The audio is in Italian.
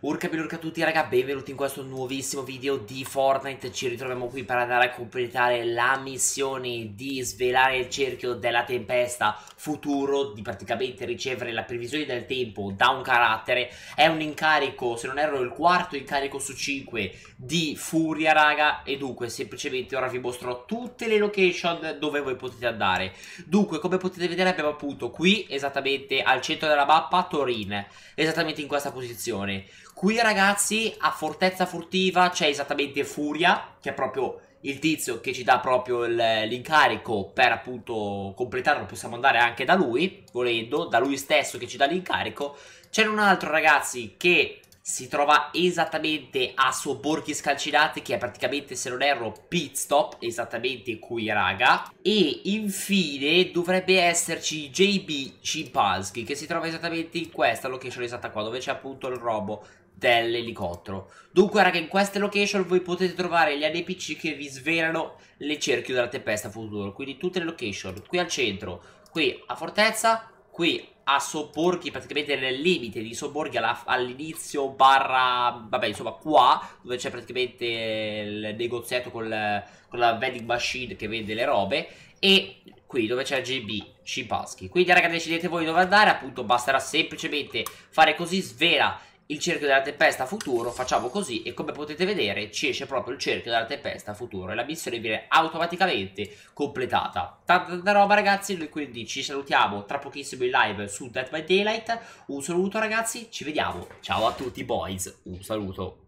Urca belurca a tutti raga, benvenuti in questo nuovissimo video di Fortnite Ci ritroviamo qui per andare a completare la missione di svelare il cerchio della tempesta futuro Di praticamente ricevere la previsione del tempo da un carattere È un incarico, se non erro il quarto incarico su 5 di Furia raga E dunque semplicemente ora vi mostro tutte le location dove voi potete andare Dunque come potete vedere abbiamo appunto qui esattamente al centro della mappa Torin Esattamente in questa posizione Qui ragazzi a Fortezza Furtiva c'è esattamente Furia, che è proprio il tizio che ci dà proprio l'incarico per appunto completarlo, possiamo andare anche da lui, volendo, da lui stesso che ci dà l'incarico. C'è un altro ragazzi che si trova esattamente a suo Borghi Scalcinate, che è praticamente, se non erro, pit stop, esattamente qui, raga. E infine dovrebbe esserci JB Chimpalski, che si trova esattamente in questa location esatta qua, dove c'è appunto il robo dell'elicottero. Dunque, raga, in queste location voi potete trovare gli NPC che vi svelano le cerchio della tempesta futuro. Quindi tutte le location, qui al centro, qui a Fortezza, qui a sobborghi praticamente nel limite di sobborghi alla, all'inizio barra vabbè insomma qua dove c'è praticamente il negozietto col, con la vending machine che vende le robe e qui dove c'è JB Cipaschi quindi raga decidete voi dove andare appunto basterà semplicemente fare così svela il cerchio della tempesta futuro, facciamo così e come potete vedere ci esce proprio il cerchio della tempesta futuro e la missione viene automaticamente completata. Tanta, tanta roba ragazzi, noi quindi ci salutiamo tra pochissimo in live su Dead by Daylight, un saluto ragazzi, ci vediamo, ciao a tutti boys, un saluto.